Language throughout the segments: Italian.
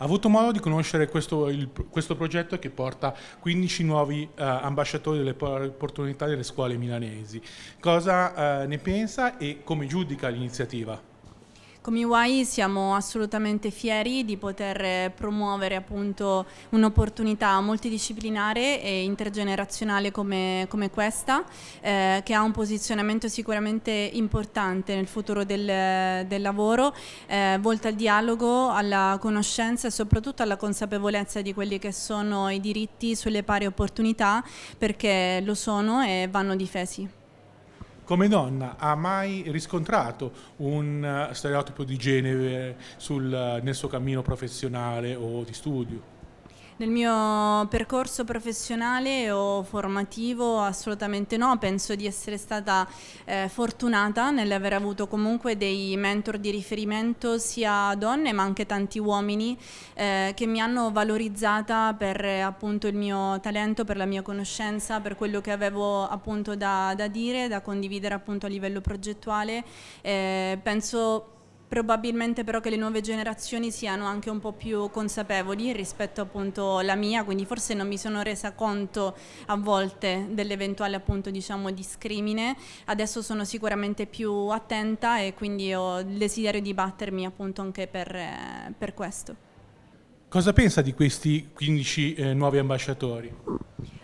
ha avuto modo di conoscere questo, il, questo progetto che porta 15 nuovi eh, ambasciatori delle opportunità delle scuole milanesi. Cosa eh, ne pensa e come giudica l'iniziativa? Come UI siamo assolutamente fieri di poter eh, promuovere appunto un'opportunità multidisciplinare e intergenerazionale come, come questa, eh, che ha un posizionamento sicuramente importante nel futuro del, del lavoro, eh, volta al dialogo, alla conoscenza e soprattutto alla consapevolezza di quelli che sono i diritti sulle pari opportunità, perché lo sono e vanno difesi come donna ha mai riscontrato un eh, stereotipo di genere sul, eh, nel suo cammino professionale o di studio? Nel mio percorso professionale o formativo assolutamente no, penso di essere stata eh, fortunata nell'aver avuto comunque dei mentor di riferimento sia donne ma anche tanti uomini eh, che mi hanno valorizzata per eh, appunto il mio talento, per la mia conoscenza, per quello che avevo appunto da, da dire, da condividere appunto a livello progettuale. Eh, penso Probabilmente però che le nuove generazioni siano anche un po' più consapevoli rispetto appunto alla mia, quindi forse non mi sono resa conto a volte dell'eventuale appunto diciamo discrimine, adesso sono sicuramente più attenta e quindi ho il desiderio di battermi appunto anche per, per questo. Cosa pensa di questi 15 eh, nuovi ambasciatori?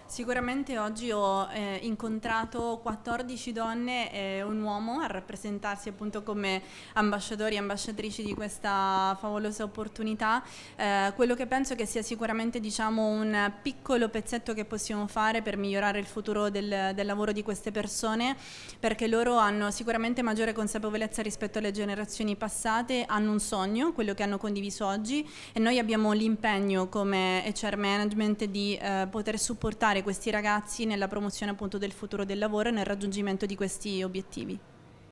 Sicuramente oggi ho eh, incontrato 14 donne e un uomo a rappresentarsi appunto come ambasciatori e ambasciatrici di questa favolosa opportunità. Eh, quello che penso che sia sicuramente diciamo, un piccolo pezzetto che possiamo fare per migliorare il futuro del, del, lavoro di queste persone perché loro hanno sicuramente maggiore consapevolezza rispetto alle generazioni passate, hanno un sogno, quello che hanno condiviso oggi e noi abbiamo l'impegno come HR management di eh, poter supportare aiutare questi ragazzi nella promozione appunto del futuro del lavoro e nel raggiungimento di questi obiettivi.